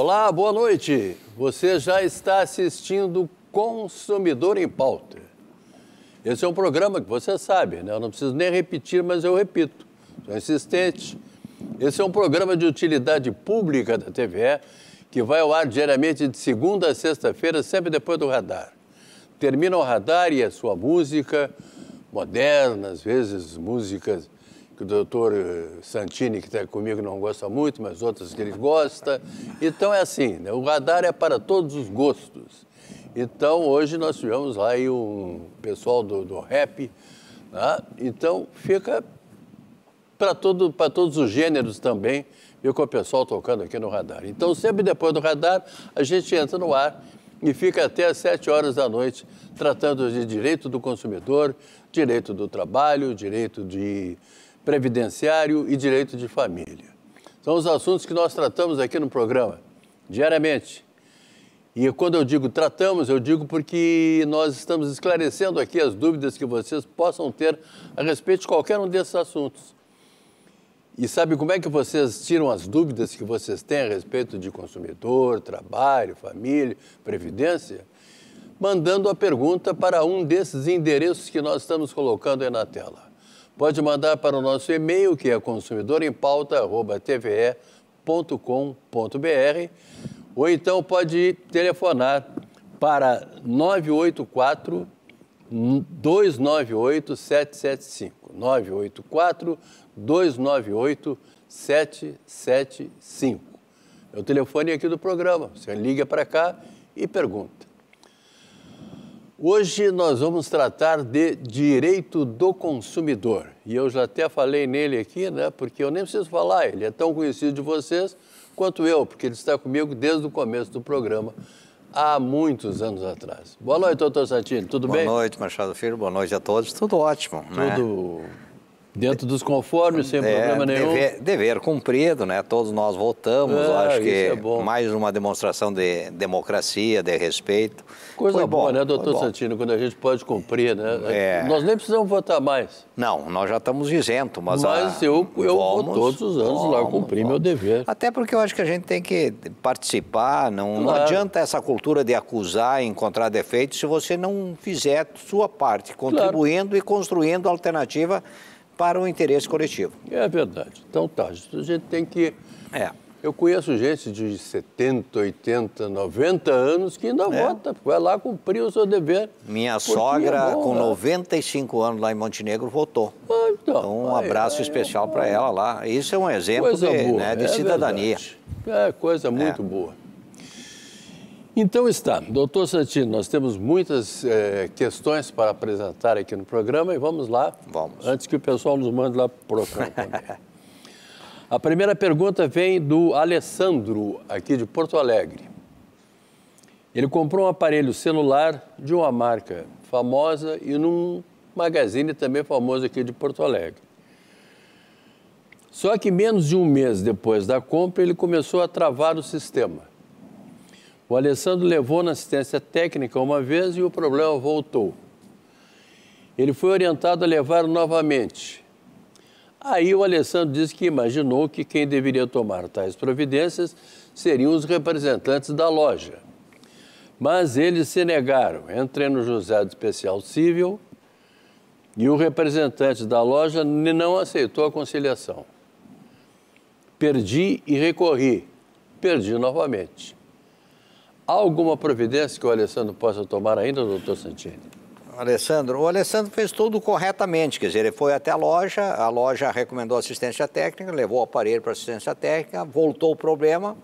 Olá, boa noite. Você já está assistindo Consumidor em Pauta. Esse é um programa que você sabe, né? Eu não preciso nem repetir, mas eu repito. Sou insistente. Esse é um programa de utilidade pública da TVE que vai ao ar diariamente de segunda a sexta-feira, sempre depois do radar. Termina o radar e a sua música, moderna, às vezes músicas que o doutor eh, Santini, que está comigo, não gosta muito, mas outras que ele gosta. Então é assim, né? o radar é para todos os gostos. Então hoje nós tivemos lá aí um pessoal do, do rap, né? então fica para todo, todos os gêneros também, e com o pessoal tocando aqui no radar. Então sempre depois do radar a gente entra no ar e fica até às sete horas da noite tratando de direito do consumidor, direito do trabalho, direito de previdenciário e direito de família. São os assuntos que nós tratamos aqui no programa, diariamente. E quando eu digo tratamos, eu digo porque nós estamos esclarecendo aqui as dúvidas que vocês possam ter a respeito de qualquer um desses assuntos. E sabe como é que vocês tiram as dúvidas que vocês têm a respeito de consumidor, trabalho, família, previdência? Mandando a pergunta para um desses endereços que nós estamos colocando aí na tela. Pode mandar para o nosso e-mail, que é consumidorempauta.tve.com.br, ou então pode telefonar para 984 298 775. 984 298 775. É o telefone aqui do programa. Você liga para cá e pergunta. Hoje nós vamos tratar de direito do consumidor. E eu já até falei nele aqui, né? Porque eu nem preciso falar, ele é tão conhecido de vocês quanto eu, porque ele está comigo desde o começo do programa, há muitos anos atrás. Boa noite, doutor Santini, tudo Boa bem? Boa noite, Machado Filho, boa noite a todos, tudo ótimo. Né? Tudo né? Dentro dos conformes, sem é, problema nenhum. Dever, dever, cumprido, né? Todos nós votamos. É, acho que é mais uma demonstração de democracia, de respeito. Coisa foi boa, bom, né, doutor Santino, quando a gente pode cumprir, né? É, é. Nós nem precisamos votar mais. Não, nós já estamos isentos, mas. Mas a... eu, eu vamos, vou todos os anos vamos, lá cumprir vamos. meu dever. Até porque eu acho que a gente tem que participar, não, claro. não adianta essa cultura de acusar e encontrar defeitos se você não fizer sua parte, contribuindo claro. e construindo alternativa para o interesse coletivo. É verdade. Então tá, a gente tem que. É. Eu conheço gente de 70, 80, 90 anos que ainda é. vota, vai lá cumprir o seu dever. Minha é sogra, é bom, com né? 95 anos lá em Montenegro, votou. Ah, então, então, um aí, abraço aí, é especial para ela lá. Isso é um exemplo de, né, de é cidadania. Verdade. É coisa muito boa. Então está, doutor Santino, nós temos muitas é, questões para apresentar aqui no programa e vamos lá. Vamos. Antes que o pessoal nos mande lá para o programa. A primeira pergunta vem do Alessandro, aqui de Porto Alegre. Ele comprou um aparelho celular de uma marca famosa e num magazine também famoso aqui de Porto Alegre. Só que menos de um mês depois da compra, ele começou a travar o sistema. O Alessandro levou na assistência técnica uma vez e o problema voltou. Ele foi orientado a levar novamente. Aí o Alessandro disse que imaginou que quem deveria tomar tais providências seriam os representantes da loja. Mas eles se negaram. Entrei no Juizado Especial Civil e o representante da loja não aceitou a conciliação. Perdi e recorri. Perdi novamente. Há alguma providência que o Alessandro possa tomar ainda, doutor Santini? Alessandro, o Alessandro fez tudo corretamente, quer dizer, ele foi até a loja, a loja recomendou assistência técnica, levou o aparelho para assistência técnica, voltou o problema,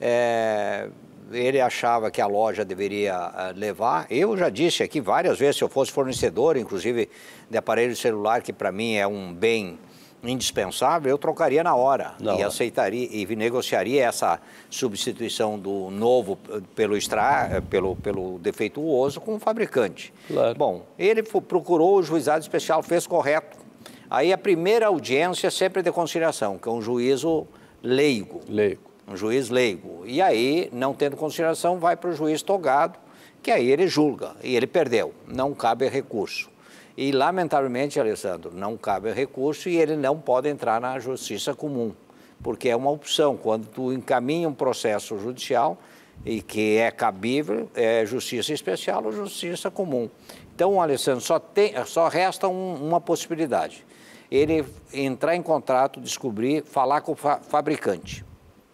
é, ele achava que a loja deveria eh, levar. Eu já disse aqui várias vezes, se eu fosse fornecedor, inclusive de aparelho celular, que para mim é um bem indispensável, eu trocaria na hora na e hora. aceitaria e negociaria essa substituição do novo pelo extra, pelo, pelo defeituoso com o fabricante. Claro. Bom, ele procurou o juizado especial, fez correto. Aí a primeira audiência sempre de conciliação, que é um juízo leigo. Leigo. Um juiz leigo. E aí, não tendo conciliação, vai para o juiz togado, que aí ele julga e ele perdeu. Não cabe recurso. E, lamentavelmente, Alessandro, não cabe recurso e ele não pode entrar na justiça comum, porque é uma opção. Quando tu encaminha um processo judicial e que é cabível, é justiça especial ou justiça comum. Então, Alessandro, só, tem, só resta um, uma possibilidade. Ele entrar em contrato, descobrir, falar com o fa fabricante.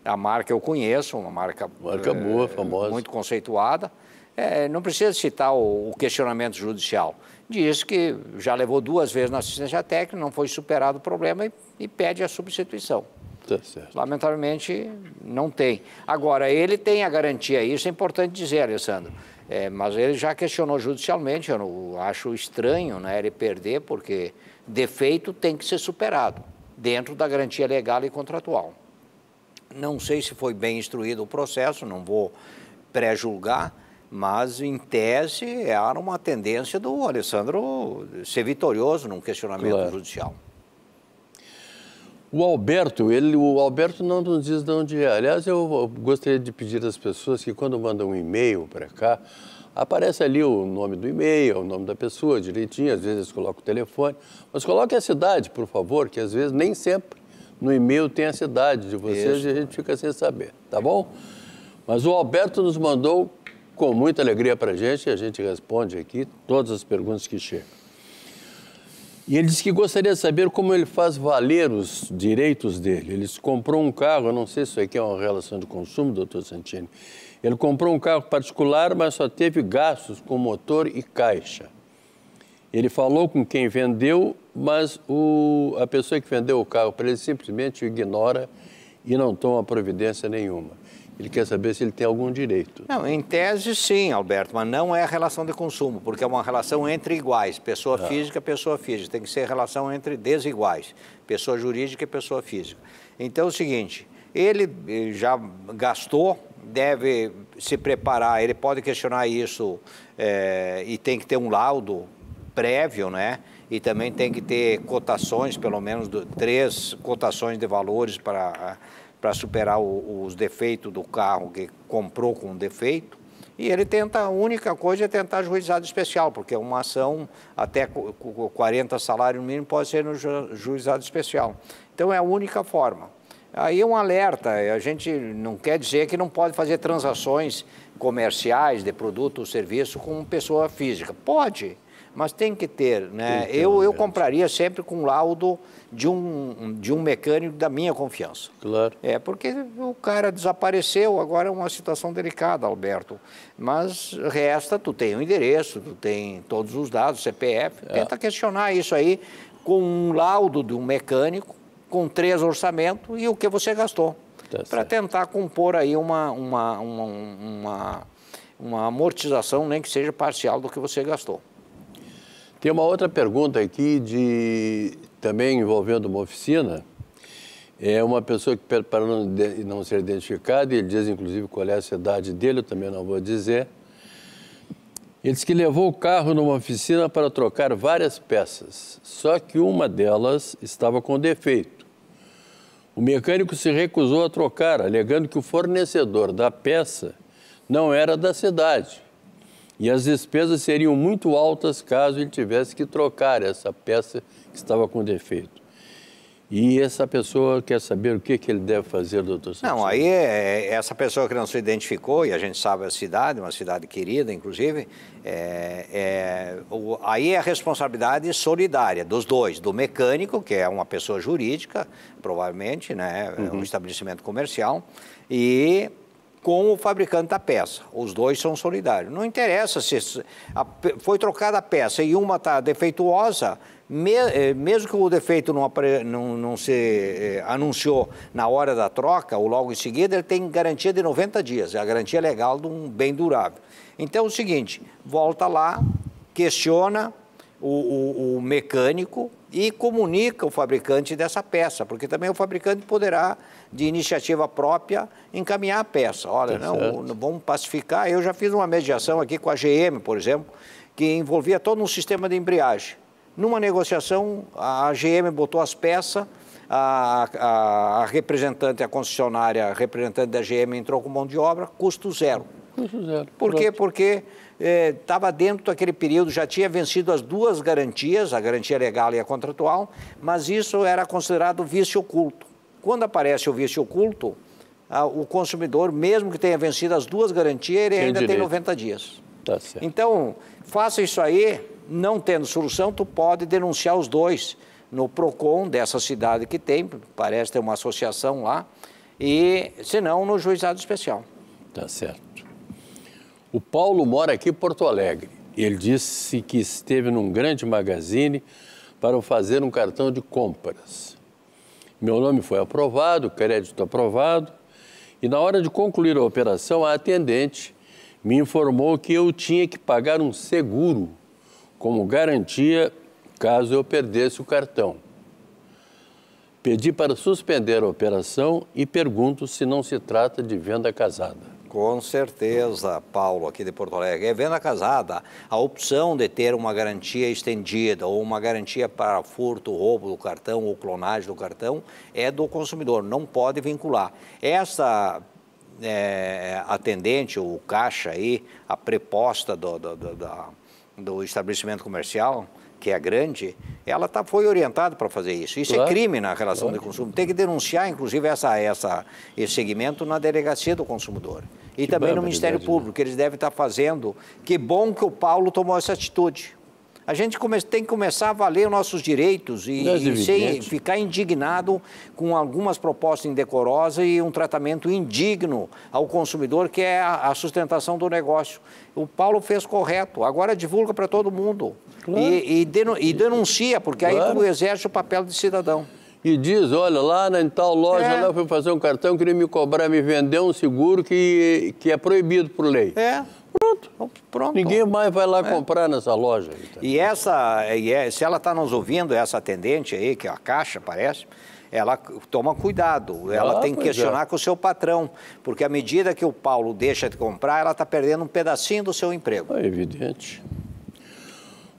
A marca eu conheço, uma marca, marca boa, é, famosa. muito conceituada. É, não precisa citar o, o questionamento judicial diz que já levou duas vezes na assistência técnica, não foi superado o problema e, e pede a substituição. Tá Lamentavelmente, não tem. Agora, ele tem a garantia, isso é importante dizer, Alessandro. É, mas ele já questionou judicialmente, eu não, acho estranho né, ele perder, porque defeito tem que ser superado dentro da garantia legal e contratual. Não sei se foi bem instruído o processo, não vou pré-julgar, mas em tese era uma tendência do Alessandro ser vitorioso num questionamento claro. judicial. O Alberto, ele, o Alberto não nos diz de onde é. Aliás, eu gostaria de pedir às pessoas que quando mandam um e-mail para cá, aparece ali o nome do e-mail, o nome da pessoa direitinho, às vezes coloca o telefone, mas coloque a cidade, por favor, que às vezes nem sempre no e-mail tem a cidade de vocês Isso. e a gente fica sem saber, tá bom? Mas o Alberto nos mandou com muita alegria para a gente e a gente responde aqui todas as perguntas que chegam. E ele disse que gostaria de saber como ele faz valer os direitos dele. Ele comprou um carro, eu não sei se isso aqui é uma relação de consumo, doutor Santini. Ele comprou um carro particular, mas só teve gastos com motor e caixa. Ele falou com quem vendeu, mas o, a pessoa que vendeu o carro para ele simplesmente o ignora e não toma providência nenhuma. Ele quer saber se ele tem algum direito. Não, em tese sim, Alberto, mas não é relação de consumo, porque é uma relação entre iguais, pessoa ah. física, pessoa física. Tem que ser relação entre desiguais, pessoa jurídica e pessoa física. Então é o seguinte, ele já gastou, deve se preparar, ele pode questionar isso é, e tem que ter um laudo prévio, né? E também tem que ter cotações, pelo menos do, três cotações de valores para para superar o, os defeitos do carro que comprou com defeito. E ele tenta, a única coisa é tentar juizado especial, porque uma ação até 40 salários mínimo pode ser no juizado especial. Então é a única forma. Aí é um alerta, a gente não quer dizer que não pode fazer transações comerciais de produto ou serviço com pessoa física. Pode, mas tem que ter, né? Que eu, né? eu compraria sempre com laudo de um, de um mecânico da minha confiança. Claro. É, porque o cara desapareceu, agora é uma situação delicada, Alberto. Mas resta, tu tem o endereço, tu tem todos os dados, CPF, é. tenta questionar isso aí com um laudo de um mecânico, com três orçamentos e o que você gastou. Tá para tentar compor aí uma, uma, uma, uma, uma amortização, nem que seja parcial do que você gastou. Tem uma outra pergunta aqui de também envolvendo uma oficina. É uma pessoa que, para não, não ser identificada, ele diz inclusive qual é a cidade dele, eu também não vou dizer. Ele diz que levou o carro numa oficina para trocar várias peças, só que uma delas estava com defeito. O mecânico se recusou a trocar, alegando que o fornecedor da peça não era da cidade e as despesas seriam muito altas caso ele tivesse que trocar essa peça que estava com defeito. E essa pessoa quer saber o que, que ele deve fazer, doutor Santos? Não, aí é, é, essa pessoa que não se identificou, e a gente sabe a cidade, uma cidade querida, inclusive, é, é, o, aí é a responsabilidade solidária dos dois, do mecânico, que é uma pessoa jurídica, provavelmente, né, é uhum. um estabelecimento comercial, e com o fabricante da peça. Os dois são solidários. Não interessa se foi trocada a peça e uma está defeituosa, eh, mesmo que o defeito não, não, não se eh, anunciou na hora da troca ou logo em seguida, ele tem garantia de 90 dias. É a garantia legal de um bem durável. Então é o seguinte, volta lá, questiona, o, o, o mecânico e comunica o fabricante dessa peça, porque também o fabricante poderá, de iniciativa própria, encaminhar a peça. Olha, tá não, vamos pacificar. Eu já fiz uma mediação aqui com a GM, por exemplo, que envolvia todo um sistema de embreagem. Numa negociação, a GM botou as peças, a, a, a representante, a concessionária, a representante da GM entrou com mão de obra, custo zero. Por quê? Porque estava eh, dentro daquele período, já tinha vencido as duas garantias, a garantia legal e a contratual, mas isso era considerado vício oculto. Quando aparece o vício oculto, o consumidor, mesmo que tenha vencido as duas garantias, ele tem ainda direito. tem 90 dias. Tá então, faça isso aí, não tendo solução, tu pode denunciar os dois no PROCON dessa cidade que tem, parece ter uma associação lá, e se não, no juizado especial. Tá certo. O Paulo mora aqui em Porto Alegre. Ele disse que esteve num grande magazine para fazer um cartão de compras. Meu nome foi aprovado, crédito aprovado, e na hora de concluir a operação, a atendente me informou que eu tinha que pagar um seguro como garantia caso eu perdesse o cartão. Pedi para suspender a operação e pergunto se não se trata de venda casada. Com certeza, Paulo, aqui de Porto Alegre. É venda casada. A opção de ter uma garantia estendida ou uma garantia para furto, roubo do cartão ou clonagem do cartão é do consumidor, não pode vincular. Essa é, atendente ou caixa aí, a preposta do, do, do, do estabelecimento comercial, que é grande, ela tá, foi orientada para fazer isso. Isso é claro. é crime na relação claro. de consumo. Tem que denunciar, inclusive, essa, essa, esse segmento na delegacia do consumidor. E que também no Ministério né? Público, né? eles devem estar tá fazendo. Que bom que o Paulo tomou essa atitude. A gente tem que começar a valer nossos direitos e, e sem, ficar indignado com algumas propostas indecorosas e um tratamento indigno ao consumidor, que é a, sustentação do negócio. O Paulo fez correto, agora divulga para todo mundo claro. e, e, denu, e, denuncia, porque claro. aí tu exerce o papel de cidadão. E diz, olha, lá na tal loja, é. lá eu fui fazer um cartão, queria me cobrar, me vender um seguro que, que é proibido por lei. É. Pronto. Então, pronto. Ninguém mais vai lá é. comprar nessa loja. Então. E essa, e é, se ela está nos ouvindo, essa atendente aí, que é a caixa, parece, ela toma cuidado, ah, ela ah, tem que é. questionar é. com o seu patrão, porque à medida que o Paulo deixa de comprar, ela está perdendo um pedacinho do seu emprego. É evidente.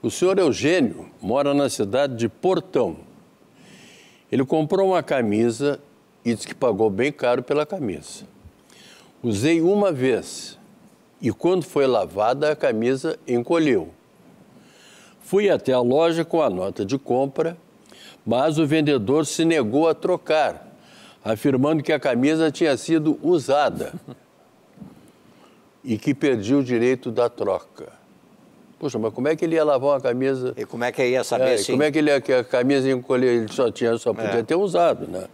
O senhor Eugênio mora na cidade de Portão. Ele comprou uma camisa e disse que pagou bem caro pela camisa. Usei uma vez, e quando foi lavada, a camisa encolheu. Fui até a loja com a nota de compra, mas o vendedor se negou a trocar, afirmando que a camisa tinha sido usada e que perdi o direito da troca. Poxa, mas como é que ele ia lavar uma camisa? E como é que ia saber é, assim? Como é que ele ia, que a camisa encolher? Ele só tinha, só é. podia é. ter usado, né?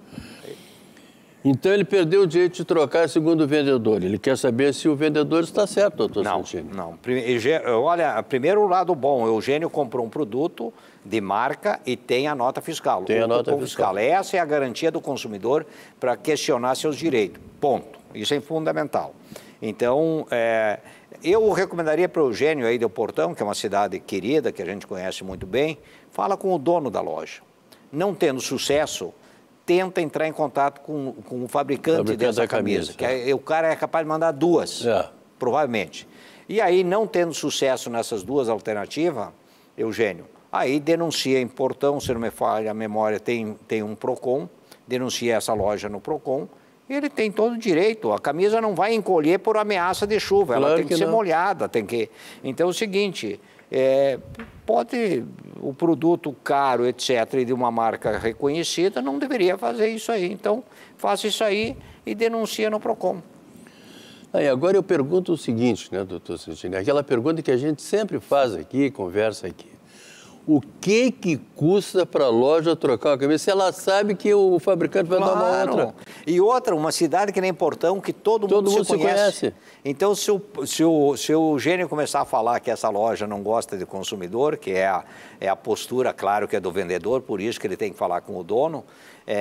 Então ele perdeu o direito de trocar segundo o vendedor. Ele quer saber se o vendedor está certo, doutor não, Santini. Não, olha, primeiro lado bom, o Eugênio comprou um produto de marca e tem a nota fiscal. Tem a nota fiscal. fiscal. Essa é a garantia do consumidor para questionar seus direitos. Ponto. Isso é fundamental. Então, é, eu recomendaria para o Eugênio aí do Portão, que é uma cidade querida, que a gente conhece muito bem, fala com o dono da loja. Não tendo sucesso, tenta entrar em contato com, com o fabricante, fabricante dessa camisa. camisa que é. É, o cara é capaz de mandar duas, é. provavelmente. E aí, não tendo sucesso nessas duas alternativas, Eugênio, aí denuncia em Portão, se não me falha a memória, tem, tem um PROCON, denuncia essa loja no PROCON, ele tem todo o direito. A camisa não vai encolher por ameaça de chuva, claro ela tem que, que ser não. molhada, tem que. Então é o seguinte, é, pode o produto caro, etc., de uma marca reconhecida, não deveria fazer isso aí. Então, faça isso aí e denuncia no PROCON. Aí, ah, agora eu pergunto o seguinte, né, doutor Santini? Aquela pergunta que a gente sempre faz aqui, conversa aqui o que que custa para a loja trocar a cabeça? Ela sabe que o fabricante vai claro. dar uma outra. E outra, uma cidade que nem Portão, que todo, todo mundo, mundo se, se conhece. conhece. Então, se o, se, o, se o gênio começar a falar que essa loja não gosta de consumidor, que é a, é a postura, claro, que é do vendedor, por isso que ele tem que falar com o dono, é,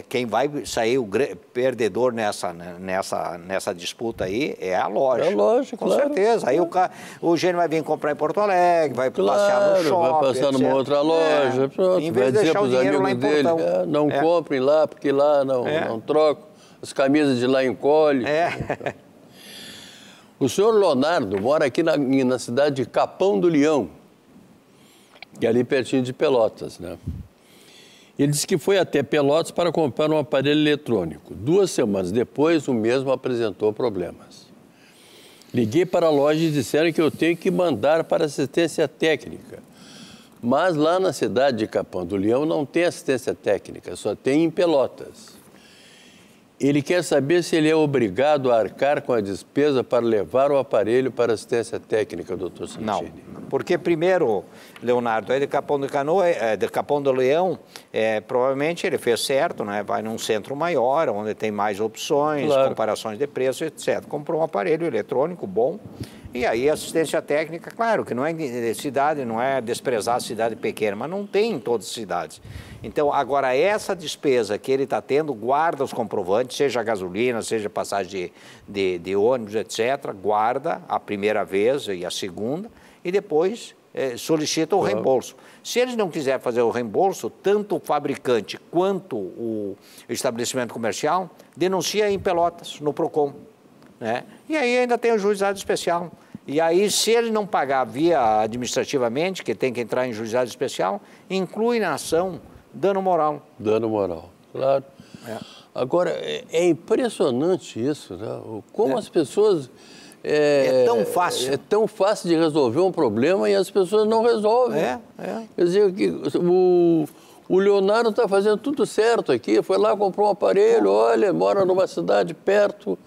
é, quem vai sair o perdedor nessa, né, nessa, nessa disputa aí é a loja. É a loja, Com claro, certeza. Claro. Aí o, o gênio vai vir comprar em Porto Alegre, vai claro, passear no shopping. Vai passar etc. numa outra é, loja, é. pronto. Em vez vai de deixar o dinheiro lá em dele, ah, não é. comprem lá, porque lá não, é. não troco. As camisas de lá encolhem. É. O senhor Leonardo mora aqui na, na cidade de Capão do Leão, que é ali pertinho de Pelotas, né? Ele disse que foi até Pelotas para comprar um aparelho eletrônico. Duas semanas depois, o mesmo apresentou problemas. Liguei para a loja e disseram que eu tenho que mandar para assistência técnica. Mas lá na cidade de Capão do Leão não tem assistência técnica, só tem em Pelotas. Ele quer saber se ele é obrigado a arcar com a despesa para levar o aparelho para assistência técnica, doutor Santini. Não, porque primeiro, Leonardo, aí de Capão do Canoa, é, é, de Capão do Leão, é, provavelmente ele fez certo, né? vai num centro maior, onde tem mais opções, claro. comparações de preço, etc. Comprou um aparelho eletrônico bom, e aí assistência técnica, claro, que não é cidade, não é desprezar a cidade pequena, mas não tem em todas as cidades. Então, agora, essa despesa que ele está tendo, guarda os comprovantes, seja gasolina, seja passagem de, de, de, ônibus, etc., guarda a primeira vez e a segunda, e depois é, solicita o reembolso. Se eles não quiserem fazer o reembolso, tanto o fabricante quanto o estabelecimento comercial denuncia em Pelotas, no PROCON. Né? E aí ainda tem o juizado especial. E aí, se ele não pagar via administrativamente, que tem que entrar em juizado especial, inclui na ação dano moral. Dano moral, claro. É. Agora, é, é impressionante isso, né? Como é. as pessoas. É, é, tão fácil. É tão fácil de resolver um problema e as pessoas não resolvem. É, é. Quer dizer, que o, o Leonardo está fazendo tudo certo aqui, foi lá, comprou um aparelho, é. olha, mora numa cidade perto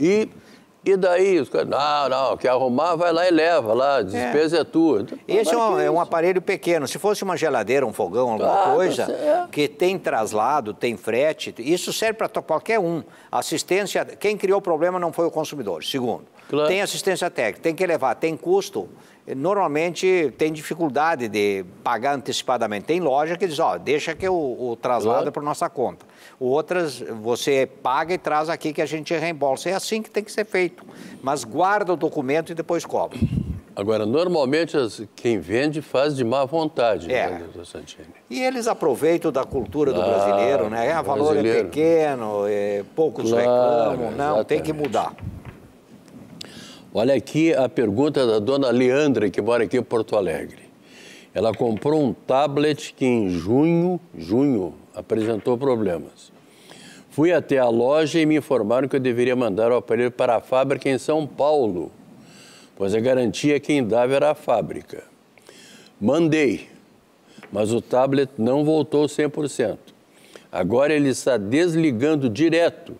e, e daí, os caras, não, não, quer arrumar, vai lá e leva lá, é. despesa é, é tua. Então, Esse é um, é um, aparelho pequeno. Se fosse uma geladeira, um fogão, alguma coisa, é. que tem traslado, tem frete, isso serve para qualquer um. Assistência, quem criou o problema não foi o consumidor, segundo. Claro. Tem assistência técnica, tem que levar, tem custo. Normalmente tem dificuldade de pagar antecipadamente. Tem loja que diz, ó, deixa que eu, o traslado claro. para nossa conta. Outras, você paga e traz aqui que a gente reembolsa. É assim que tem que ser feito. Mas guarda o documento e depois cobra. Agora, normalmente as, quem vende faz de má vontade, é. né, doutor Santini? E eles aproveitam da cultura do ah, brasileiro, né? O é, valor é brasileiro. é pequeno, é, poucos claro, reclamam. Não, exatamente. tem que mudar. Olha aqui a pergunta da dona Leandra, que mora aqui em Porto Alegre. Ela comprou um tablet que em junho, junho, apresentou problemas. Fui até a loja e me informaram que eu deveria mandar o aparelho para a fábrica em São Paulo, pois a garantia quem dava era a fábrica. Mandei, mas o tablet não voltou 100%. Agora ele está desligando direto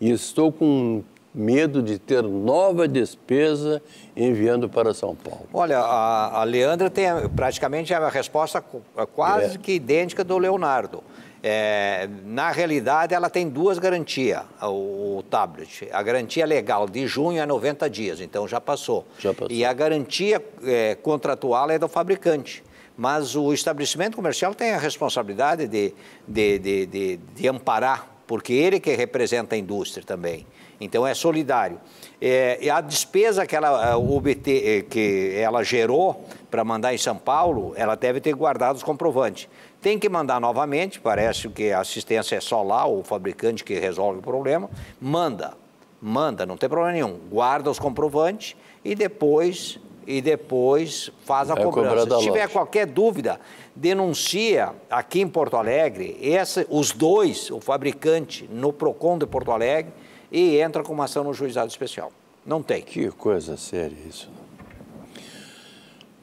e estou com medo de ter nova despesa enviando para São Paulo. Olha, a, a Leandra tem praticamente a resposta é quase é. que idêntica do Leonardo. É, na realidade, ela tem duas garantias, o, o, tablet. A garantia legal de junho é 90 dias, então já passou. Já passou. E a garantia é, contratual é do fabricante. Mas o estabelecimento comercial tem a responsabilidade de, de, de, de, de amparar, porque ele que representa a indústria também. Então é solidário. É, a despesa que ela, OBT, eh, que ela gerou para mandar em São Paulo, ela deve ter guardado os comprovantes. Tem que mandar novamente, parece que a assistência é só lá, o fabricante que resolve o problema. Manda, manda, não tem problema nenhum. Guarda os comprovantes e depois e depois faz a é cobrança. Se tiver loja. qualquer dúvida, denuncia aqui em Porto Alegre, essa, os dois, o fabricante no Procon de Porto Alegre e entra com uma ação no juizado especial. Não tem. Que coisa séria isso.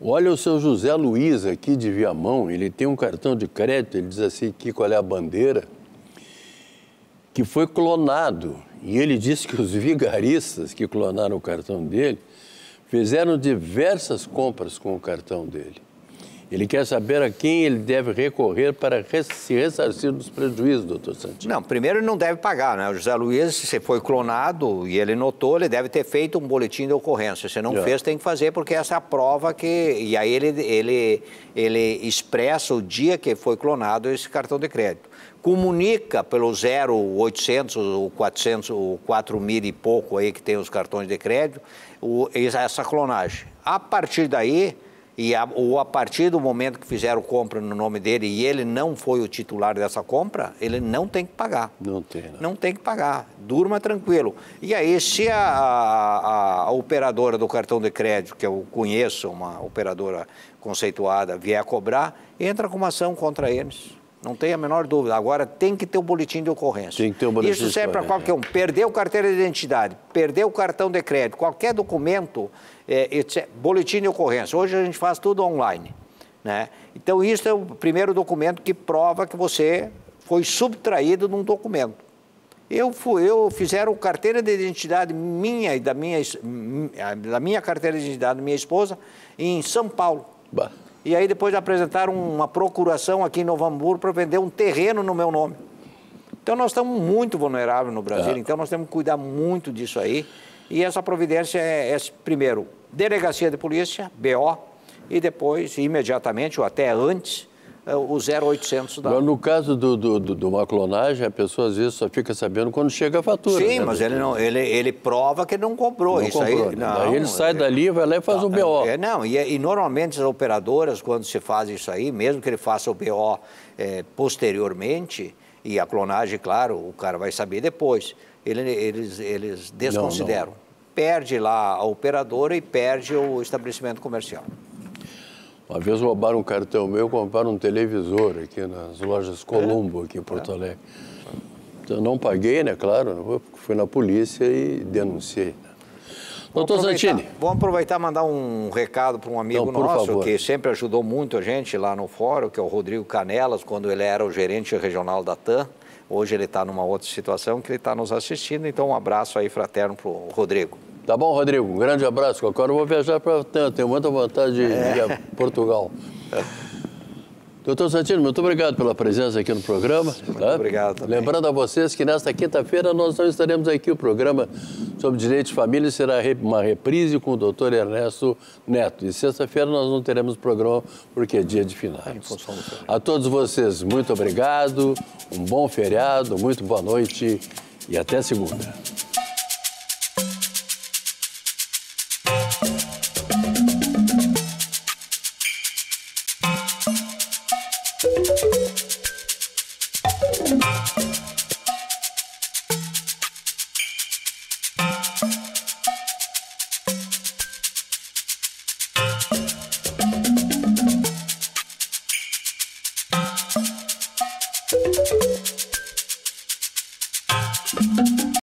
Olha o seu José Luiz aqui de Viamão, ele tem um cartão de crédito, ele diz assim que qual é a bandeira, que foi clonado. E ele disse que os vigaristas que clonaram o cartão dele fizeram diversas compras com o cartão dele. Ele quer saber a quem ele deve recorrer para se ressarcir dos prejuízos, doutor Santos. Não, primeiro ele não deve pagar, né? O José Luiz, se foi clonado e ele notou, ele deve ter feito um boletim de ocorrência. Se não fez, tem que fazer, porque essa é a prova que. E aí ele, ele, ele expressa o dia que foi clonado esse cartão de crédito. Comunica pelo 0800, o 400, o 4 mil e pouco aí que tem os cartões de crédito, o, essa clonagem. A partir daí e a, ou a partir do momento que fizeram compra no nome dele e ele não foi o titular dessa compra, ele não tem que pagar. Não tem. Não, né? não tem que pagar. Durma tranquilo. E aí, se a, a, a operadora do cartão de crédito, que eu conheço, uma operadora conceituada, vier cobrar, entra com uma ação contra eles. Não tem a menor dúvida. Agora tem que ter o um boletim de ocorrência. Tem que ter o um boletim Isso serve para qualquer é. um. Perdeu carteira de identidade, perdeu o cartão de crédito, qualquer documento, é, é, boletim de ocorrência. Hoje a gente faz tudo online. Né? Então, isso é o primeiro documento que prova que você foi subtraído de um documento. Eu, fui, eu fizeram carteira de identidade minha e da minha, da minha carteira de identidade da minha esposa em São Paulo. Bah. E aí depois apresentaram uma procuração aqui em Novo Hamburgo para vender um terreno no meu nome. Então nós estamos muito vulneráveis no Brasil, é. então nós temos que cuidar muito disso aí. E essa providência é, é primeiro, delegacia de polícia, BO, e depois, imediatamente ou até antes, é, o 0800 da... No caso do, do, do, de uma clonagem, a pessoa às vezes só fica sabendo quando chega a fatura. Sim, né? mas ele, não, ele, ele prova que ele não comprou. Não isso comprou, aí, né? não, aí ele sai dali, vai lá e faz um tá, BO. É, não, e, é, e normalmente as operadoras, quando se faz isso aí, mesmo que ele faça o BO é, posteriormente, e a clonagem, claro, o cara vai saber depois, ele, eles, eles desconsideram. Não, não. Perde lá a operadora e perde o estabelecimento comercial. Uma vez roubaram um cartão meu e compraram um televisor aqui nas lojas Colombo, aqui em Porto Alegre. Então, eu não paguei, né, claro, né, fui na polícia e denunciei. Né. Vamos Doutor Santini. Vamos aproveitar e mandar um recado para um então, amigo nosso favor. que sempre ajudou muito a gente lá no fórum, que é o Rodrigo Canelas, quando ele era o gerente regional da TAM. Hoje ele está numa outra situação que ele está nos assistindo, então um abraço aí fraterno para o Rodrigo. Tá bom, Rodrigo? Um grande abraço. Agora eu vou viajar para tanto, tenho muita vontade de é. ir a Portugal. É. Doutor Santino, muito obrigado pela presença aqui no programa. Muito tá? obrigado. Também. Lembrando a vocês que nesta quinta-feira nós não estaremos aqui. O programa sobre direitos de família será uma reprise com o doutor Ernesto Neto. E sexta-feira nós não teremos programa porque é dia de finais. A todos vocês, muito obrigado, um bom feriado, muito boa noite e até segunda.